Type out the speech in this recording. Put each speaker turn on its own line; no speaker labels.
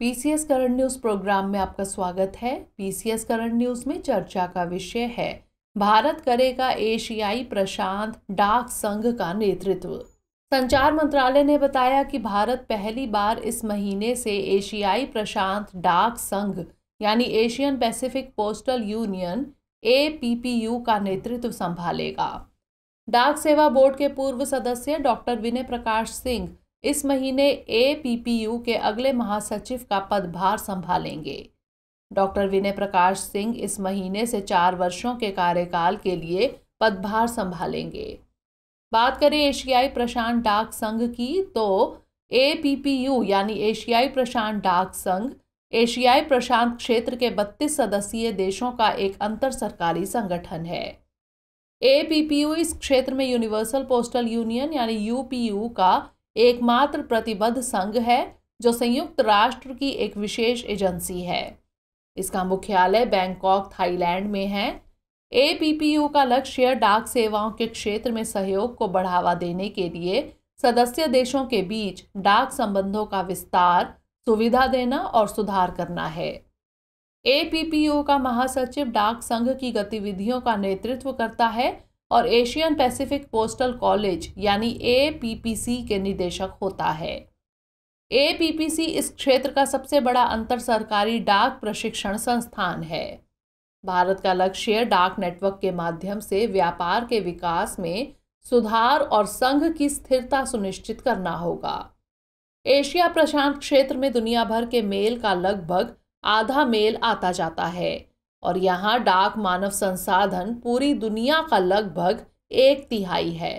PCS current news programme में आपका स्वागत है पीसीएस करंट न्यूज़ में चर्चा का विषय है भारत करेगा एशियाई प्रशांत डाक संघ का नेतृत्व संचार मंत्रालय ने बताया कि भारत पहली बार इस महीने से एशियाई प्रशांत डाक संघ यानी एशियन पैसिफिक पोस्टल यूनियन ए का नेतृत्व संभालेगा डाक सेवा बोर्ड के पूर्व सदस्य डॉक्टर विनय प्रकाश सिंह इस महीने ए के अगले महासचिव का पदभार संभालेंगे डॉक्टर विनय प्रकाश सिंह इस महीने से चार वर्षों के कार्यकाल के लिए पदभार संभालेंगे बात करें एशियाई प्रशांत डाक संघ की तो एपीपीयू यानी एशियाई प्रशांत डाक संघ एशियाई प्रशांत क्षेत्र के 32 सदस्यीय देशों का एक अंतर सरकारी संगठन है ए इस क्षेत्र में यूनिवर्सल पोस्टल यूनियन यानी यूपीयू का एकमात्र प्रतिबद्ध संघ है जो संयुक्त राष्ट्र की एक विशेष एजेंसी है इसका मुख्यालय बैंकॉक थाईलैंड में है ए का लक्ष्य डाक सेवाओं के क्षेत्र में सहयोग को बढ़ावा देने के लिए सदस्य देशों के बीच डाक संबंधों का विस्तार सुविधा देना और सुधार करना है ए का महासचिव डाक संघ की गतिविधियों का नेतृत्व करता है और एशियन पैसिफिक पोस्टल कॉलेज यानी ए के निदेशक होता है ए इस क्षेत्र का सबसे बड़ा अंतर सरकारी डाक प्रशिक्षण संस्थान है भारत का लक्ष्य डाक नेटवर्क के माध्यम से व्यापार के विकास में सुधार और संघ की स्थिरता सुनिश्चित करना होगा एशिया प्रशांत क्षेत्र में दुनिया भर के मेल का लगभग आधा मेल आता जाता है और यहाँ डाक मानव संसाधन पूरी दुनिया का लगभग एक तिहाई है